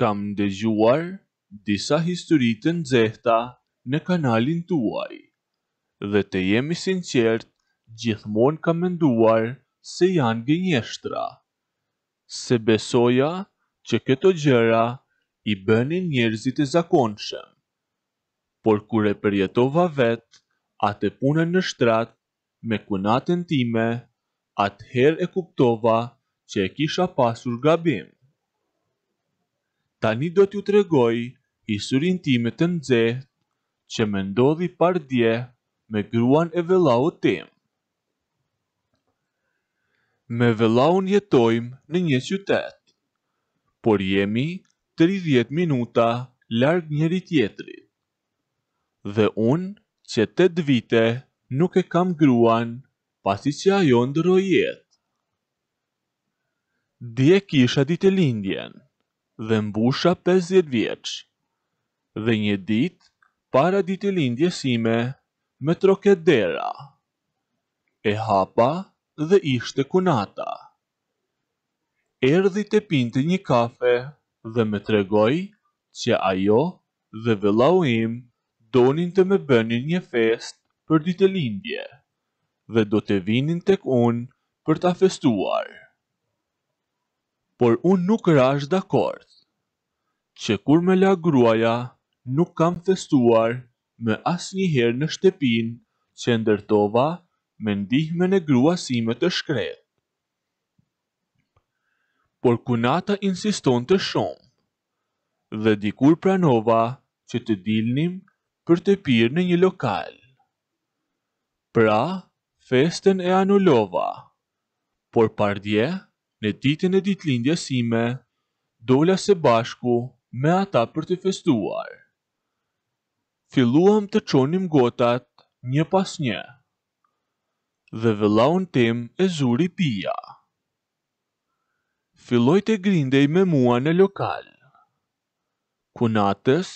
kam ndëgjuar disa histori të nxehta në kanalin tuaj. Dhe të jemi sinqert, gjithmonë kam menduar se janë gënjeshtra. Se besoja që këto gjëra i bënin njerëzit e zakonshëm. Por kur e përjetova vet atë punën në shtrat me kunatën time, atëherë e kuptova që e kisha pasur gabim tani do t'ju të regoj isurin time të nëzeht që me ndodhi par dje me gruan e velau tim. Me velau në jetojmë në një qytet, por jemi 30 minuta largë njëri tjetrit. Dhe unë që 8 vite nuk e kam gruan pasi që ajo ndëroj jetë. Dje kisha ditë lindjenë dhe mbusha 50 vjeç. Dhe një dit, para dit e lindje sime, me troket dera. E hapa dhe ishte kunata. Erdhi të pinte një kafe dhe me tregoj që ajo dhe vëllau im donin të me bëni një fest për dit e lindje dhe do të vinin të kun për ta festuar. Por unë nuk rash dakord që kur me la gruaja, nuk kam festuar me as njëherë në shtepin që ndërtova me ndihme në gruasime të shkret. Por kunata insiston të shumë, dhe dikur pranova që të dilnim për të pirë në një lokal. Pra, festen e anulova, por pardje, në ditën e ditë dola se bashku me ata për të festuar. Filuam të qonim gotat një pas një, dhe vëllaun tim e zuri pia. Filoj të grindej me mua në lokal. Kunatës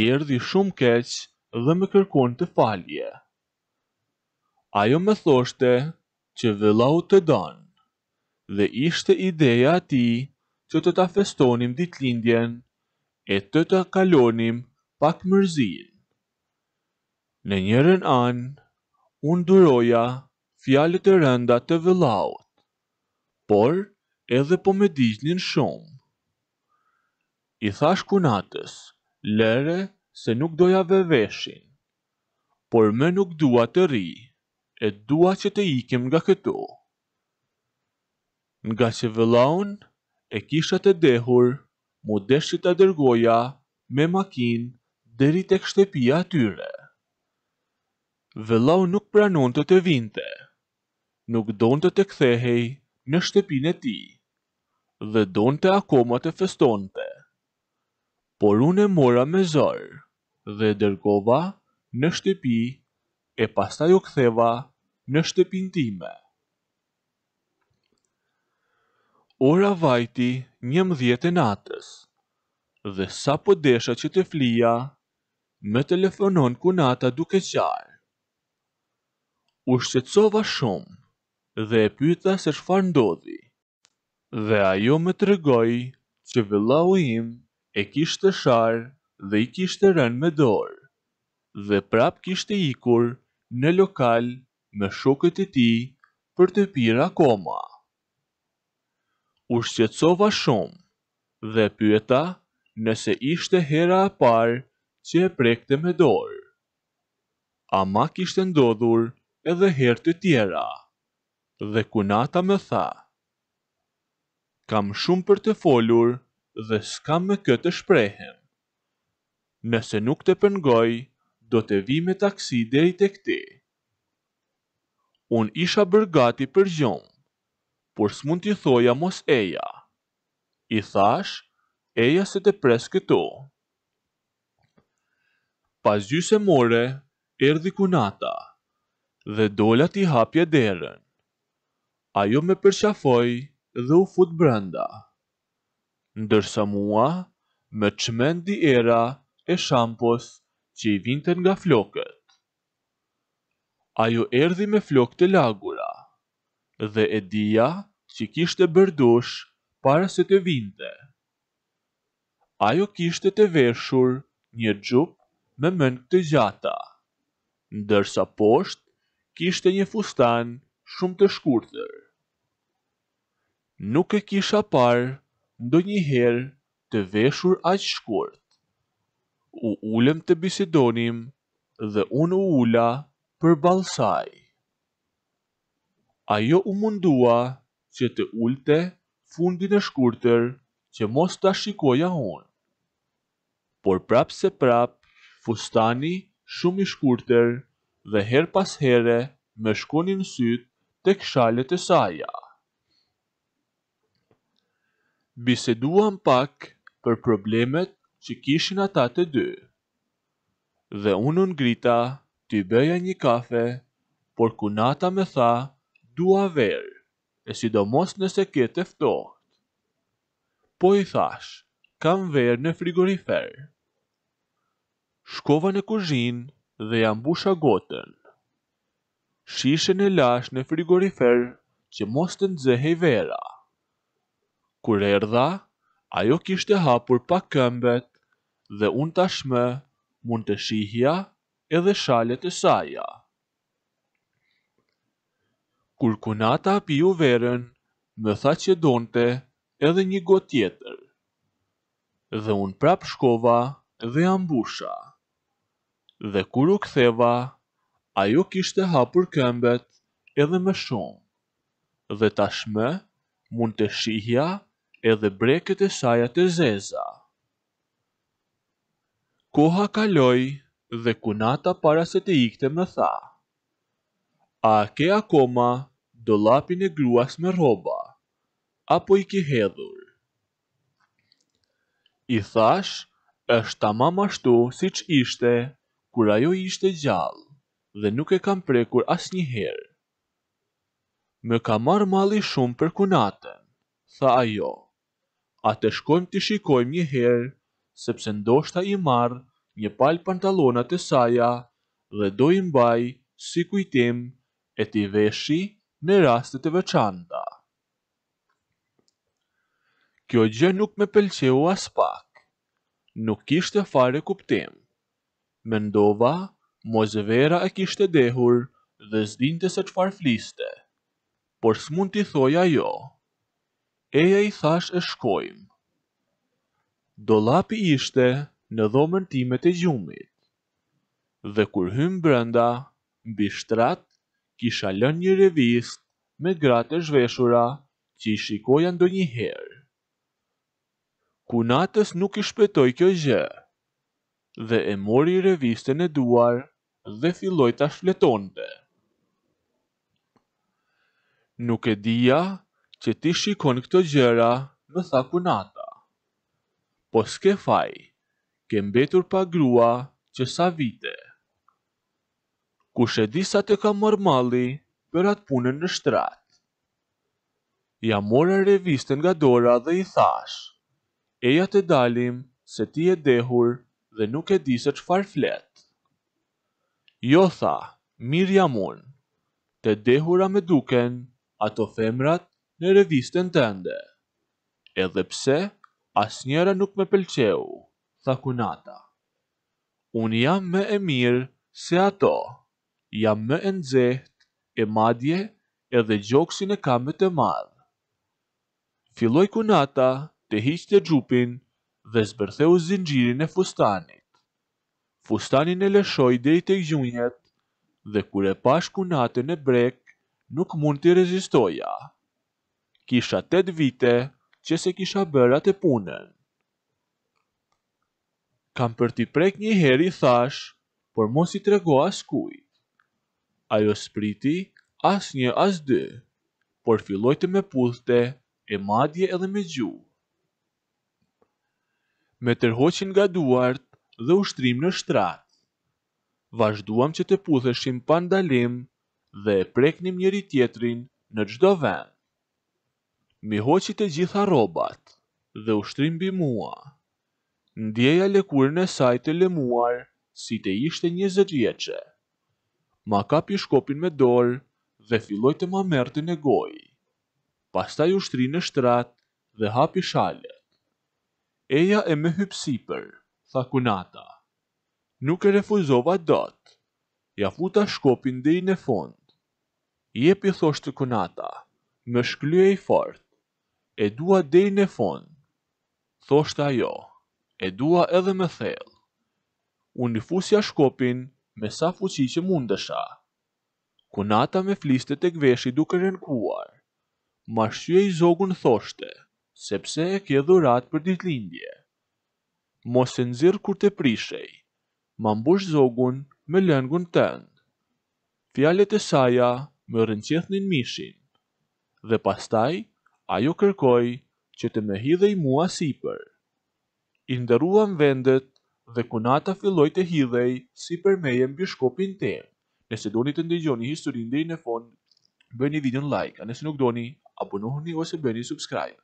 i erdi shumë keqë dhe me kërkon të falje. Ajo me thoshte që vëllau të donë, dhe ishte ideja ti që të ta festonim ditlindjen e të të kalonim pak mërzin. Në njërën anë, unë duroja fjalit e rënda të vëllaut, por edhe po me dishtin shumë. I thash kunatës, lere se nuk doja veveshin, por me nuk dua të ri, e dua që të ikim nga këto. Nga që vëllaun, e kisha të dehur, mu deshti të dërgoja me makinë deri tek shtëpia tyre. Vëllau nuk pranon të të vinte, nuk don të të kthehej në shtëpinë e ti, dhe don të akoma të festonte. Por unë e mora me zërë dhe dërgova në shtëpi e pasta ju ktheva në shtepin time. ora vajti një mëdhjet e natës, dhe sa po desha që të flia, me telefonon ku nata duke qarë. U shqetsova shumë dhe e pyta se shfar ndodhi, dhe ajo me të regoj që vëllau im e kishtë sharë dhe i kishtë rënë me dorë, dhe prap kishtë ikur në lokal me shokët e ti për të pira koma u shqetsova shumë dhe pyeta nëse ishte hera e parë që e prekte me dorë. A ma kishtë ndodhur edhe herë të tjera dhe kunata me tha. Kam shumë për të folur dhe s'kam me këtë shprehem. Nëse nuk të pëngoj, do të vi me taksi dhe i të këti. Unë isha bërgati për gjonë, por s'mund t'i thoja mos eja. I thash, eja se të pres këto. Pas gjyse more, erdi kunata, dhe dola t'i hapje derën. Ajo me përqafoj dhe u fut brenda Ndërsa mua, me qmen di era e shampos që i vinte nga flokët. Ajo erdi me flokët e lagur dhe e dia që kishtë e bërdush para se të vinte. Ajo kishtë të veshur një gjup me mën këtë gjata, ndërsa poshtë kishtë një fustan shumë të shkurëtër. Nuk e kisha parë ndo një herë të veshur aqë shkurët. U ulem të bisidonim dhe unë u ula për balsaj ajo u mundua që të ulte fundin e shkurtër që mos të shikoja unë. Por prap se prap, fustani shumë i shkurtër dhe her pas here me shkonin sytë të kshalet e saja. Biseduam pak për problemet që kishin ata të dy. Dhe unë ngrita të bëja një kafe, por kunata me tha dua verë, e si do mos nëse kjetë eftohët. Po i thash, kam verë në frigoriferë. Shkova në kuzhinë dhe jam busha gotën. Shishën e lash në frigoriferë që mos të nëzhehe i vera. Kur erdha, ajo kishte hapur pa këmbet dhe unë tashme mund të shihja edhe shalet e saja. Kur kunata piu verën, më tha që donte edhe një gotë tjetër. Dhe unë prap shkova dhe ambusha. Dhe kur u ktheva, ajo kishte hapur këmbet edhe më shumë. Dhe tashmë mund të shihja edhe breket e saja të zeza. Koha kaloi dhe kunata para se të ikte më tha. A ke akoma lapin e gruas me roba, apo i ki hedhur. I thash, është ta mama shtu si që ishte, kur ajo ishte gjallë, dhe nuk e kam prekur as njëherë. Më ka marrë mali shumë për kunatën, tha ajo. A të shkojmë të shikojmë një herë, sepse ndoshta i marrë një palë pantalonat e saja dhe do i mbaj si kujtim e ti veshi në rastet e veçanta. Kjo gjë nuk me pëlqeu as pak. Nuk kishte fare kuptim. Mendova, mos vera e kishte dehur dhe zdinte se qëfar fliste. Por s'mund t'i thoja jo. Eja i thash e shkojmë. Dolapi ishte në dhomën time të gjumit. Dhe kur hymë brenda, bishtrat, kisha lën një revist me gratë zhveshura që i shikoja ndo një herë. Kunatës nuk i shpetoj kjo gjë, dhe e mori revistën e duar dhe filloj të shfleton Nuk e dia që ti shikon këto gjëra dhe tha kunata. Po s'ke faj, ke mbetur pa grua që sa vite ku shë di sa të ka mërë mali për atë punën në shtratë. Ja mora revistën nga dora dhe i thash, eja të dalim se ti e dehur dhe nuk e di se që farë fletë. Jo tha, mirë jam unë, të dehura me duken ato femrat në revistën tënde. Edhe pse, as njëra nuk me pëlqeu, tha kunata. Unë jam me e mirë se ato jam më e e madje edhe gjoksin e kam më të madh. Filloi Kunata të hiqte xhupin dhe zbërtheu zinxhirin e fustanit. Fustani e lëshoi deri te gjunjët dhe kur e pash Kunatën e brek, nuk mund të rezistoja. Kisha 8 vite që se kisha bërë atë punën. Kam për ti prek një heri thash, por mos i trego as kujt ajo spriti as një as dy, por fillojte me puthte, e madje edhe me gju. Me tërhoqin nga duart dhe ushtrim në shtrat, vazhduam që të putheshim pa ndalim dhe e preknim njëri tjetrin në gjdo vend. Mi hoqit e gjitha robat dhe ushtrim bi mua, ndjeja lekurën e sajtë e lemuar si të ishte njëzët vjeqe ma kapi shkopin me dorë dhe filloj të ma mërë të gojë. Pasta ju shtri në shtrat dhe hapi shalet. Eja e me hypsiper, tha kunata. Nuk e refuzova dot, ja futa shkopin dhe i në fond. Jepi thoshtë kunata, më shklye i fort, e dua dhe i në fond. Thoshtë ajo, e dua edhe me thellë. Unë fusja shkopin me sa fuqi që mundësha. Kunata me fliste të gveshi duke rënkuar. Ma shqyë i zogun thoshte, sepse e kje dhurat për ditë lindje. Mosë nëzirë kur të prishej, ma mbush zogun me lëngun tëndë Fjallet e saja me rënqeth një mishin, dhe pastaj ajo kërkoj që të me hidhej mua sipër për. Inderuam vendet dhe kunata filloj të hidhej si përmeje në bjëshkopin të. Nëse do një të ndëgjoni historinë dhe i në fond, bëjni video në like, a nëse nuk do një, abonohoni ose bëjni subscribe.